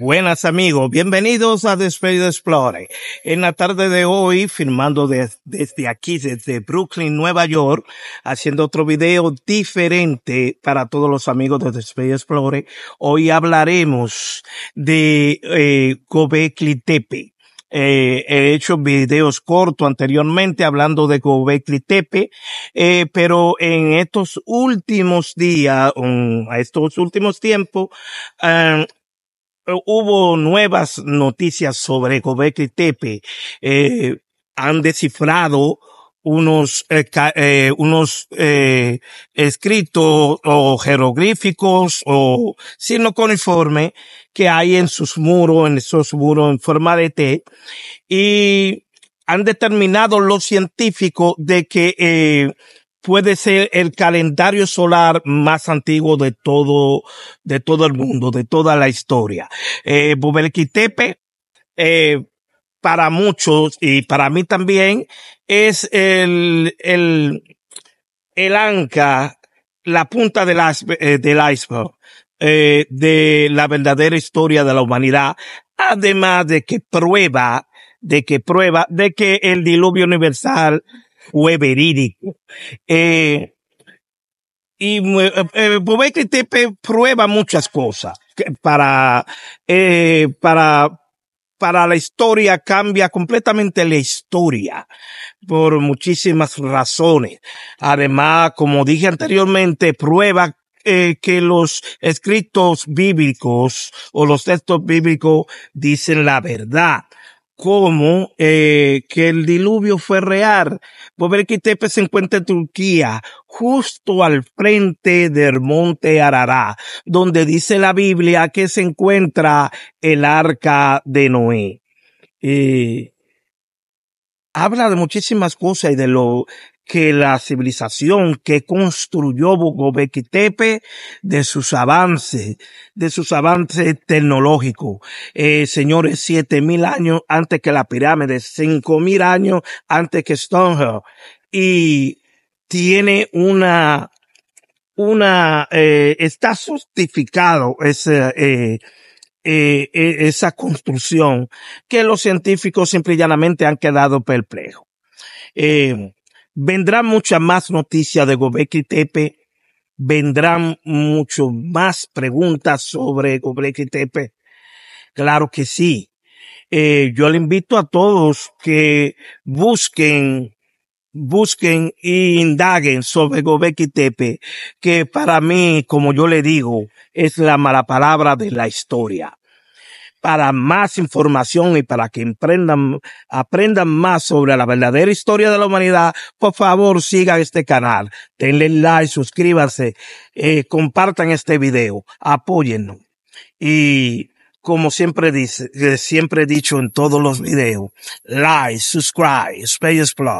Buenas amigos, bienvenidos a Despedido Explore. En la tarde de hoy, filmando desde aquí, desde Brooklyn, Nueva York, haciendo otro video diferente para todos los amigos de Despedido Explore. Hoy hablaremos de eh, Gobekli Tepe. Eh, he hecho videos cortos anteriormente hablando de Gobekli Tepe, eh, pero en estos últimos días, a estos últimos tiempos, eh, eh, hubo nuevas noticias sobre Gobekli Tepe. Eh, han descifrado unos eh, unos escritos o jeroglíficos o signo coniforme que hay en sus muros, en esos muros en forma de T y han determinado los científicos de que puede ser el calendario solar más antiguo de todo, de todo el mundo, de toda la historia. Eh, Bubelquitepe, eh, para muchos y para mí también, es el, el, el anca, la punta del, eh, del iceberg. Eh, de la verdadera historia de la humanidad, además de que prueba, de que prueba, de que el diluvio universal Weberídico. Eh, y eh, eh pues que prueba muchas cosas para, eh, para, para la historia cambia completamente la historia por muchísimas razones. Además, como dije anteriormente, prueba eh, que los escritos bíblicos o los textos bíblicos dicen la verdad como eh, que el diluvio fue real. Tepe este se encuentra en Turquía, justo al frente del monte Arará, donde dice la Biblia que se encuentra el arca de Noé. Y eh, habla de muchísimas cosas y de lo que la civilización que construyó tepe de sus avances, de sus avances tecnológicos. Eh, señores, siete mil años antes que la pirámide, cinco mil años antes que Stonehenge. Y tiene una, una, eh, está justificado ese, eh, e-, esa construcción que los científicos simple y llanamente han quedado perplejos. Eh, vendrán mucha más noticias de Gobekli Tepe, vendrán mucho más preguntas sobre Gobekli Tepe. Claro que sí. Eh, yo le invito a todos que busquen, busquen e indaguen sobre Gobekli Tepe, que para mí, como yo le digo, es la mala palabra de la historia para más información y para que emprendan, aprendan más sobre la verdadera historia de la humanidad, por favor sigan este canal, denle like, suscríbanse, eh, compartan este video, apóyennos. Y como siempre dice, eh, siempre he dicho en todos los videos, like, subscribe, space plug.